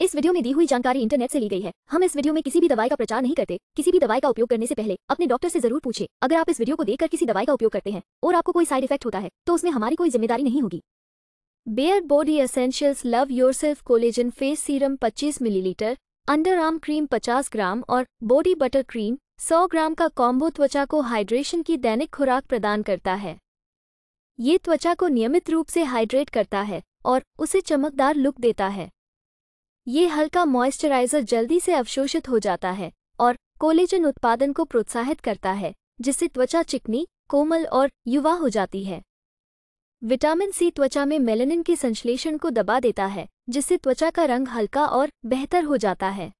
इस वीडियो में दी हुई जानकारी इंटरनेट से ली गई है हम इस वीडियो में किसी भी दवाई का प्रचार नहीं करते किसी भी दवाई का उपयोग करने से पहले अपने डॉक्टर से जरूर पूछे अगर आप इस वीडियो को देखकर किसी दवाई का उपयोग करते हैं और आपको कोई साइड इफेक्ट होता है तो उसमें हमारी कोई जिम्मेदारी नहीं होगी bare body essentials love your collagen face serum पच्चीस मिलीलीटर अंडर आर्म क्रीम पचास ग्राम और बॉडी बटर क्रीम सौ ग्राम का कॉम्बो त्वचा को हाइड्रेशन की दैनिक खुराक प्रदान करता है ये त्वचा को नियमित रूप से हाइड्रेट करता है और उसे चमकदार लुक देता है ये हल्का मॉइस्चराइजर जल्दी से अवशोषित हो जाता है और कोलेजन उत्पादन को प्रोत्साहित करता है जिससे त्वचा चिकनी कोमल और युवा हो जाती है विटामिन सी त्वचा में मेलेनिन के संश्लेषण को दबा देता है जिससे त्वचा का रंग हल्का और बेहतर हो जाता है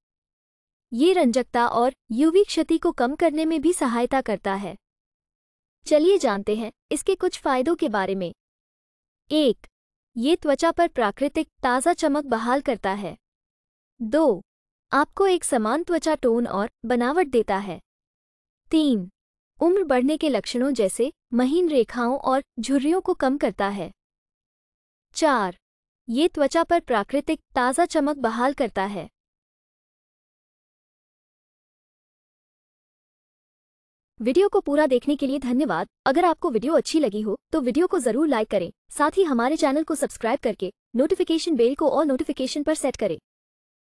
ये रंजकता और यूवी क्षति को कम करने में भी सहायता करता है चलिए जानते हैं इसके कुछ फायदों के बारे में एक ये त्वचा पर प्राकृतिक ताज़ा चमक बहाल करता है दो आपको एक समान त्वचा टोन और बनावट देता है तीन उम्र बढ़ने के लक्षणों जैसे महीन रेखाओं और झुर्रियों को कम करता है चार ये त्वचा पर प्राकृतिक ताज़ा चमक बहाल करता है वीडियो को पूरा देखने के लिए धन्यवाद अगर आपको वीडियो अच्छी लगी हो तो वीडियो को जरूर लाइक करें साथ ही हमारे चैनल को सब्सक्राइब करके नोटिफिकेशन बेल को और नोटिफिकेशन पर सेट करें